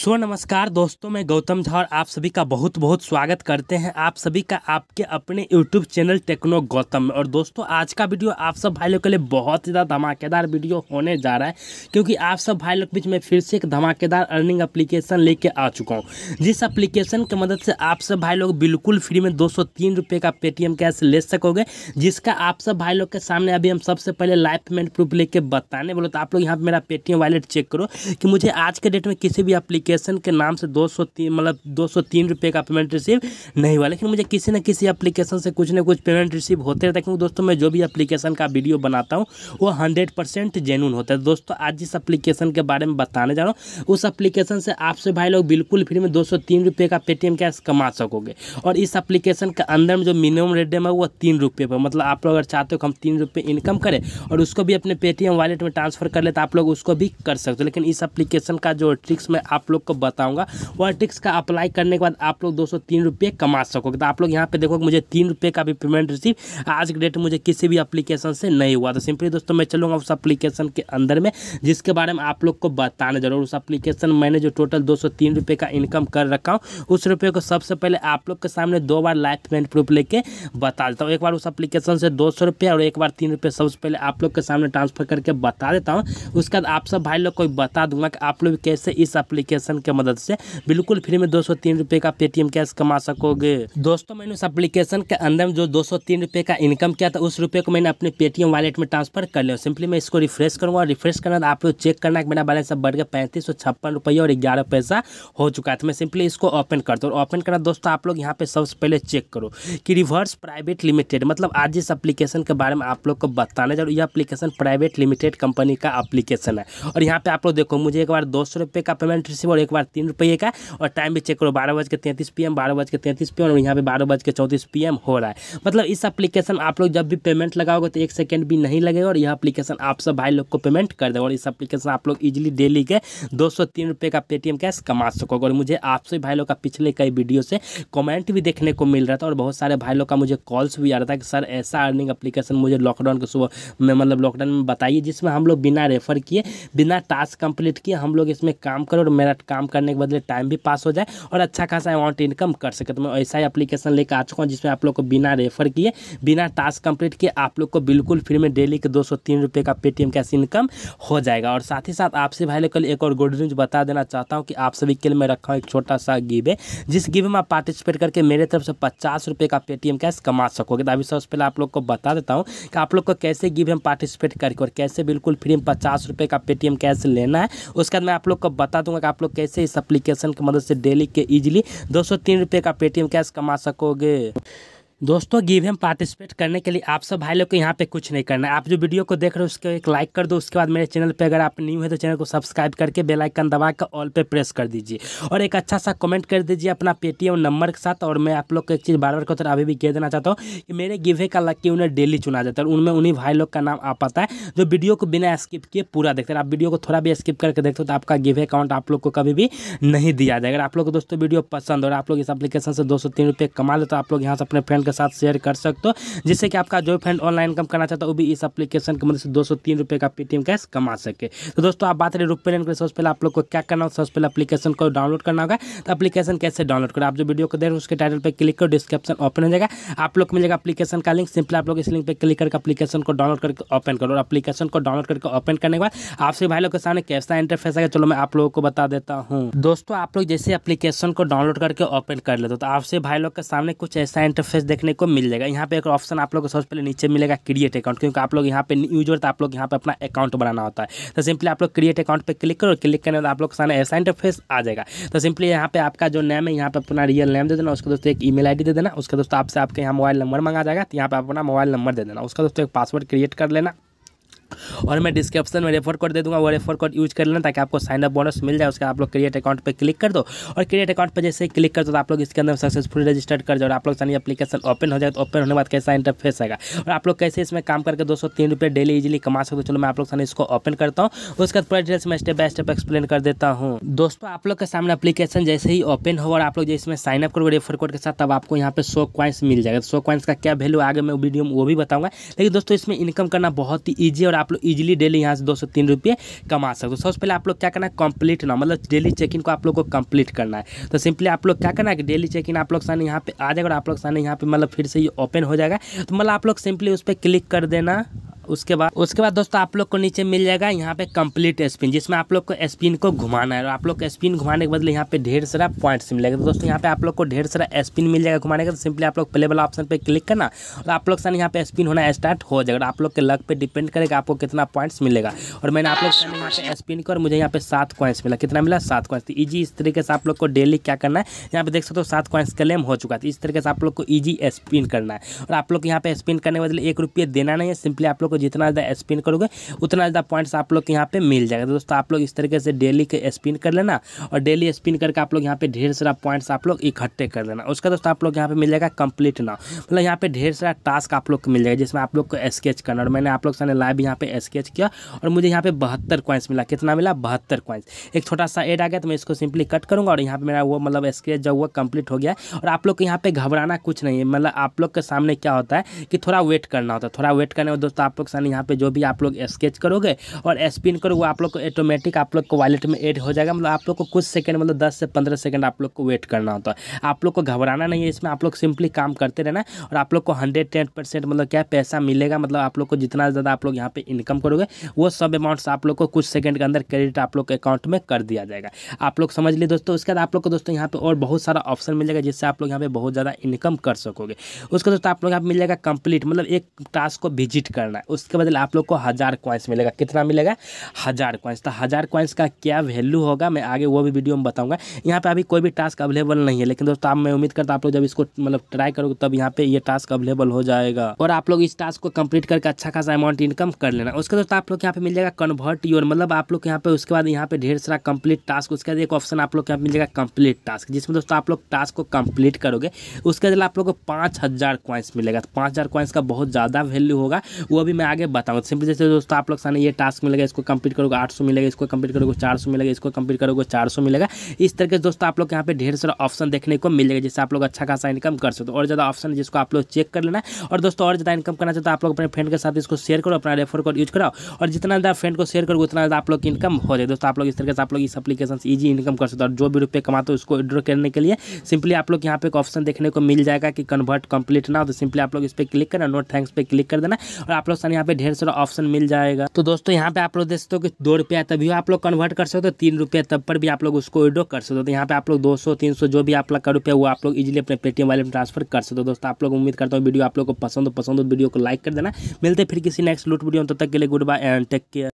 सो नमस्कार दोस्तों मैं गौतम झा और आप सभी का बहुत बहुत स्वागत करते हैं आप सभी का आपके अपने यूट्यूब चैनल टेक्नो गौतम में और दोस्तों आज का वीडियो आप सब भाई लोग के लिए बहुत ही ज़्यादा धमाकेदार वीडियो होने जा रहा है क्योंकि आप सब भाई लोग बीच में फिर से एक धमाकेदार अर्निंग अप्लीकेशन लेके आ चुका हूँ जिस अप्लीकेशन की मदद से आप सब भाई लोग बिल्कुल फ्री में दो का पेटीएम कैश ले सकोगे जिसका आप सब भाई लोग के सामने अभी हम सबसे पहले लाइव पेमेंट प्रूफ लेके बताने बोलो तो आप लोग यहाँ पर मेरा पेटीएम वॉलेट चेक करो कि मुझे आज के डेट में किसी भी अप्लीकेशन एप्लीकेशन के नाम से दो सौ तीन मतलब दो सौ तीन रुपये का पेमेंट रिसीव नहीं हुआ लेकिन मुझे किसी न किसी एप्लीकेशन से कुछ ना कुछ पेमेंट रिसीव होते रहता है क्योंकि दोस्तों मैं जो भी एप्लीकेशन का वीडियो बनाता हूँ वो हंड्रेड परसेंट जेनुन होता है दोस्तों आज जिस एप्लीकेशन के बारे में बताने जा रहा हूँ उस एप्लीकेशन से आपसे भाई लोग बिल्कुल फ्री में दो सौ तीन रुपये का पेटीएम कैश कमा सकोगे और इस एप्लीकेशन के अंदर में जो मिनिमम रेडम है वो तीन रुपये पर मतलब आप लोग अगर चाहते हो कि हम तीन रुपये इनकम करें और उसको भी अपने पेटीएम वॉलेट में ट्रांसफर कर ले तो आप लोग उसको भी कर सकते हो लेकिन इस एप्लीकेशन का जो ट्रिक्स मैं आप लोग को बताऊंगा वर्टिक्स का अप्लाई करने के बाद आप लोग दो सौ कमा सकोगे तो आप लोग यहाँ पे देखो मुझे तीन का भी पेमेंट रिसीव आज के डेट मुझे किसी भी अप्लीकेशन से नहीं हुआ तो सिंपली दोस्तों मैं चलूँगा उस अप्लीकेशन के अंदर में जिसके बारे में आप लोग को बताने जरूर उस अप्लीकेशन मैंने जो टोटल दो रुपए का इनकम कर रखा हूँ उस रुपये को सबसे पहले आप लोग के सामने दो बार लाइफ पेमेंट प्रूफ लेके बता देता हूँ एक बार उस अप्लीकेशन से दो सौ रुपये और एक बार तीन रुपये सबसे पहले आप लोग के सामने ट्रांसफर करके बता देता हूँ उसके बाद आप सब भाई लोग को बता दूंगा कि आप लोग कैसे इस अप्लीकेशन एप्लीकेशन के मदद से बिल्कुल फ्री में दो सौ का पेटीएम कैश कमा सकोगे दोस्तों मैंने उस एप्लीकेशन के अंदर में जो दो सौ का इनकम किया था उस रुपये को मैंने अपने पेटीएम वालेट में ट्रांसफर कर लिया सिंपली मैं इसको रिफ्रेश करूंगा और रिफ्रेश करना आप लोग चेक करना मेरा बैलेंस बढ़ गया पैंतीस सौ और ग्यारह पैसा हो चुका है तो मैं सिंपली इसको ओपन करता हूँ ओपन करना दोस्तों आप लोग यहाँ पे सबसे पहले चेक करो कि रिवर्स प्राइवेट लिमिटेड मतलब आज इस एप्लीकेशन के बारे में आप लोग को बताना जरूर यह एप्लीकेशन प्राइवेट लिमिटेड कंपनी का एप्लीकेशन है और यहाँ पे आप लोग देखो मुझे एक बार दो सौ रुपये का पेमेंट रिसीव और एक बार तीन रुपये का और टाइम भी चेक करो बारह बज के तैंतीस पी एम बारह बज के तैंतीस पी एम और यहाँ पे बारह बज के चौंतीस पी एम हो रहा है मतलब इस एप्लीकेशन आप लोग जब भी पेमेंट लगाओगे तो एक सेकेंड भी नहीं लगेगा और यह एप्लीकेशन आप सब भाई लोग को पेमेंट कर देगा और इस एप्लीकेशन आप लोग ईजिली डेली के दो सौ तीन रुपये का पेटीएम कैश कमा सकोगे और मुझे आपसे भाई लोग का पिछले कई वीडियो से कमेंट भी देखने को मिल रहा था और बहुत सारे भाई लोग का मुझे कॉल्स भी आ रहा था कि सर ऐसा अर्निंग एप्लीकेशन मुझे लॉकडाउन के सुबह में मतलब लॉकडाउन में बताइए जिसमें हम लोग बिना रेफर किए बिना टास्क कंप्लीट किए हम लोग इसमें काम करें और मेरा बट काम करने के बदले टाइम भी पास हो जाए और अच्छा खासा अमाउंट इनकम कर सके तो मैं ऐसा ही अपलीकेशन लेकर आ चुका हूँ जिसमें आप लोग को बिना रेफर किए बिना टास्क कंप्लीट किए आप लोग को बिल्कुल फ्री में डेली के दो सौ तीन रुपये का पेटीएम कैश इनकम हो जाएगा और साथ ही साथ आपसे भाई लोग एक और गुड न्यूज बता देना चाहता हूँ कि आप सभी के लिए मैं रखा हूँ एक छोटा सा गिवे जिस गिवे में आप पार्टिसिपेट करके मेरे तरफ से पचास रुपये का पेटीएम कैश कमा सकोगे तो अभी सबसे पहले आप लोग को बता देता हूँ कि आप लोग को कैसे गिव में पार्टिसिपेट करके और कैसे बिल्कुल फ्री में पचास रुपये का पेटीएम कैश लेना है उसके बाद मैं आप लोग को बता दूंगा कि आप लोग लोग कैसे इस एप्लीकेशन की मदद से डेली के इजीली दो सौ तीन रुपये का पेटीएम कैश कमा सकोगे दोस्तों गिव हेम पार्टिसिपेट करने के लिए आप सब भाई लोग को यहाँ पे कुछ नहीं करना है आप जो वीडियो को देख रहे हो उसको एक लाइक कर दो उसके बाद मेरे चैनल पे अगर आप न्यू है तो चैनल को सब्सक्राइब करके बेल आइकन दबा कर ऑल पे प्रेस कर दीजिए और एक अच्छा सा कमेंट कर दीजिए अपना पेटीएम नंबर के साथ और मैं आप लोग को एक चीज़ बार बार कहता अभी भी कह देना चाहता हूँ कि मेरे गिवे का लक्की उन्हें डेली चुना जाता है उनमें उन्हीं भाई लोग का नाम आ पाता है जो वीडियो को बिना स्किप किए पूरा देखते हैं आप वीडियो को थोड़ा भी स्किप करके देखते हो तो आपका गिवे अकाउंट आप लोग को कभी भी नहीं दिया जाएगा अगर आप लोग को दोस्तों वीडियो पसंद और आप लोग इस अपलीकेशन से दो सौ तीन रुपये कमा लेते तो आप लोग यहाँ से अपने फ्रेंड के साथ शेयर कर सकते हो जिससे कि आपका जो फ्रेंड ऑनलाइन इनकम करना चाहता है वो भी इस एप्लीकेशन की मदद से दो सौ का पेटीएम कैश कमा सके तो दोस्तों आप बात करें रुपये लेने के सबसे पहले आप लोग को क्या करना होगा सबसे पहले अपलीकेशन को डाउनलोड करना होगा तो अपलीकेशन कैसे डाउनलोड करें आप जो वीडियो को देख रहे हैं उसके टाइटल पर क्लिक करो डिस्क्रिप्शन ओपन हो जाएगा आप लोग को मिलेगा अपलीकेशन का लिंक सिंपली आप लोग इस लिंक पर क्लिक करके अपलीकेशन को डाउनलोड करके ओपन करो और अपलीकेशन को डाउनलोड करके ओपन करने के बाद आपसे भाई लोग के सामने कैसा इंटरफेस आएगा चलो मैं आप लोगों को बता देता हूँ दोस्तों आप लोग जैसे अपलीकेशन को डाउनलोड करके ओपन कर लेते हो तो आपसे भाई लोग के सामने कुछ ऐसा इंटरफेस देख देखने को मिल जाएगा यहाँ पे एक ऑप्शन आप लोग को सबसे पहले नीचे मिलेगा क्रिएट अकाउंट क्योंकि आप लोग यहाँ पे यूजर तो आप लोग यहाँ पे अपना अकाउंट बनाना होता है तो सिंपली आप लोग क्रिएट अकाउंट पर क्लिक करो क्लिक करने आप लोग सामने एस इंटरफेस आ जाएगा तो सिंपली यहाँ पे आपका जो नेम है यहाँ पे अपना रियल नेम दे देना उसके दोस्तों एक ई मेल दे देना उसके दोस्तों आपसे आपके यहाँ मोबाइल नंबर मंगा जाएगा तो यहाँ पर अपना मोबाइल नंबर दे देना उसका दोस्तों एक पासवर्ड क्रिएट कर लेना और मैं डिस्क्रिप्शन में रेफर कोड दे दूँगा वो रेफर कोड यूज कर लेना ताकि आपको साइन अप बोनस मिल जाए उसके आप लोग क्रिएट अकाउंट पर क्लिक कर दो और क्रिएट अकाउंट पर जैसे ही क्लिक कर दो तो आप लोग इसके अंदर सक्सेसफुल रजिस्टर्ड कर जाओ और आप लोग सारी अपलीकेशन ओपन हो जाए तो ओपन होने के बाद कैसा इंटरफेस आएगा और आप लोग कैसे इसमें काम करके दो सौ तीन रुपये डेली इजिली कमा सकते हो चलो मैं आप लोग सारी इसको ओपन करता हूँ उसके बाद पूरा डिटेल्स मैं स्टेप बाय स्टेप एक्सप्लेन कर देता हूँ दोस्तों आप लोग के सामने अपलीकेशन जैसे ही ओपन हो और आप लोग जैसे साइन अप करो रेफर कोड के साथ तब आपको यहाँ पे सो क्वाइंस मिल जाएगा सो तो क्वाइंस का क्या वैल्यू आगे मैं वीडियो में वो भी बताऊंगा लेकिन दोस्तों इसमें इनकम करना बहुत ही ईजी और आप लोग इजिली डेली यहाँ से दो सौ तीन रुपये कमा सकते हो सबसे पहले आप लोग क्या करना है कंप्लीट ना मतलब डेली चेक इन को आप लोग को कंप्लीट करना है तो सिंपली आप लोग क्या करना है कि डेली चेक इन आप लोग सामने यहाँ पे आ जाएगा और आप लोग सामने यहाँ पे मतलब फिर से ये ओपन हो जाएगा तो मतलब आप लोग सिंपली उस पर क्लिक कर देना उसके बाद उसके बाद दोस्तों आप लोग को नीचे मिल जाएगा यहाँ पे कंप्लीट स्पिन जिसमें आप लोग को स्पिन को घुमाना है और आप लोग को स्पिन घुमाने के बदले यहाँ पे ढेर सारा पॉइंट मिलेगा तो दोस्तों यहाँ पे आप लोग को ढेर सारा स्पिन मिल जाएगा घुमाने का तो सिंपली आप लोग प्ले वाला ऑप्शन पर क्लिक करना और आप लोग यहाँ पे स्पिन होना स्टार्ट हो जाएगा आप लोग के लक पर डिपेंड करेगा आपको कितना पॉइंट्स मिलेगा और मैंने आप लोग यहाँ पे स्पिन को और मुझे यहाँ पे सात क्वाइंस मिला कितना मिला सात क्वाइंस तो ईजी इस तरीके से आप लोग को डेली क्या करना है यहाँ पे देख सकते हो सात क्वाइंस क्लेम हो चुका था इस तरीके से आप लोग को ईजी स्पिन करना है और आप लोग यहाँ पे स्पिन करने के बदले एक रुपये देना नहीं है सिंपली आप लोग को जितना ज़्यादा स्पिन करोगे उतना ज़्यादा पॉइंट्स आप लोग के यहाँ पे मिल जाएगा दोस्तों आप लोग इस तरीके से डेली के स्पिन कर लेना और डेली स्पिन करके आप लोग यहाँ पे ढेर सारा पॉइंट्स आप लोग इकट्ठे कर लेना उसका दोस्तों आप लोग यहाँ पे मिल जाएगा कंप्लीट ना मतलब यहाँ पे ढेर सारा टास्क आप लोग को मिल जाएगा जिसमें आप लोग को स्केच करना और मैंने आप लोग सामने लाइव यहाँ पे स्केच किया और मुझे यहाँ पे बहत्तर क्वाइंस मिला कितना मिला बहत्तर क्वाइंस एक छोटा सा एड आ गया तो मैं इसको सिंपली कट करूँगा और यहाँ पर मेरा वो मतलब स्केच जो हुआ कंप्लीट हो गया और आप लोग को यहाँ पे घबराना कुछ नहीं है मतलब आप लोग के सामने क्या होता है कि थोड़ा वेट करना होता है थोड़ा वेट करने में दोस्तों आप लोग सेक्शन यहाँ पे जो भी आप लोग स्केच करोगे और स्पिन करोगे आप लोग को ऑटोमेटिक आप लोग को वॉलेट में एड हो जाएगा मतलब आप लोग को कुछ सेकंड मतलब दस से पंद्रह सेकंड आप लोग को वेट करना होता है आप लोग को घबराना नहीं है इसमें आप लोग सिंपली काम करते रहना और आप लोग को हंड्रेड टेन परसेंट मतलब क्या पैसा मिलेगा मतलब आप लोग को जितना ज़्यादा आप लोग यहाँ पर इनकम करोगे वो सब अमाउंट्स आप लोग को कुछ सेकंड के अंदर क्रेडिट आप लोग के अकाउंट में कर दिया जाएगा आप लोग समझ लिए दोस्तों उसके बाद आप लोग को दोस्तों यहाँ पर और बहुत सारा ऑप्शन मिल जाएगा जिससे आप लोग यहाँ पर बहुत ज़्यादा इनकम कर सकोगे उसके दोस्तों आप लोग यहाँ मिल जाएगा कंप्लीट मतलब एक टास्क को विजिट करना है उसके बदले आप लोग को हज़ार क्वाइंस मिलेगा कितना मिलेगा हज़ार क्वाइंस तो हज़ार क्वाइंस का क्या वैल्यू होगा मैं आगे वो भी वीडियो में बताऊँगा यहाँ पर अभी कोई भी टास्क अवेलेबल नहीं है लेकिन दोस्तों आप मैं उम्मीद करता आप लोग जब इसको मतलब ट्राई करोगे तब यहाँ पे ये टास्क अवेलेबल हो जाएगा और आप लोग इस टास्क को कंप्लीट करके अच्छा खासा अमाउंट इनकम कर लेना उसके दोस्तों आप लोग यहाँ पे मिल जाएगा कन्वर्ट योर मतलब आप लोग यहाँ पे उसके बाद यहाँ पे ढेर सारा कम्प्लीट टास्क उसके बाद एक ऑप्शन आप लोग यहाँ पे मिल जाएगा कंप्लीट टास्क जिसमें दोस्तों आप लोग टास्क को कंप्लीट करोगे उसके बदला आप लोग को पाँच हज़ार मिलेगा तो पाँच हज़ार का बहुत ज़्यादा वैल्यू होगा वो भी मैं आगे बताऊँ सिंपली जैसे दोस्तों आप लोग सामने ये टास्क मिलेगा इसको कंप्लीट करोगे आठ सौ मिलेगा इसको कंप्लीट करोगे चार सौ मिलेगा इसको कंप्लीट करोगे चार सौ मिलेगा इस तरह से दोस्तों आप लोग यहाँ पे ढेर सारा ऑप्शन देखने को मिलेगा जिससे आप लोग अच्छा खासा इनकम कर सकते हो और ज़्यादा ऑप्शन है जिसको आप लोग चेक कर लेना है और दोस्तों और ज़्यादा इनकम करना चाहते हो आप लोग अपने फ्रेंड के साथ इसको शेयर करो अपना रेफर कोड यूज कराओ और जितना ज़्यादा फ्रेंड को शेयर करोगे उतना ज़्यादा आप लोग इनकम हो जाए दोस्तों आप लोग इस तरह से आप लोग इस अपलीकेशन से ईजी इनकम कर सकते हो और जो भी रुपये कमाते हो उसको विड्रॉ करने के लिए सिंपली आप लोग यहाँ पे एक ऑप्शन देखने को मिल जाएगा कि कन्वर्ट कंप्लीट ना हो तो सिंपली आप लोग इस पर क्लिक करना नोट थैंक्स पे क्लिक कर देना और आप लोग ऑप्शन यहाँ पे ढेर सारा ऑप्शन मिल जाएगा तो दोस्तों यहाँ पे आप लोग देख सकते हो कि दो रुपया तभी आप लोग कन्वर्ट कर सकते हो तीन रुपया तब पर भी आप लोग उसको विड्रो कर सकते हो तो यहाँ पे आप लोग दो सौ तीन सौ जो भी आप लोग का रुपया वो आप लोग इजिली अपने पेटीएम वाले में ट्रांसफर कर सकते हो दोस्तों आप लोग उम्मीद करता हूँ वीडियो आप लोग को पसंद हो पसंद हो वीडियो को लाइक कर देना मिलते फिर किसी नेक्स्ट लूट वीडियो तब तक के लिए good bye and take care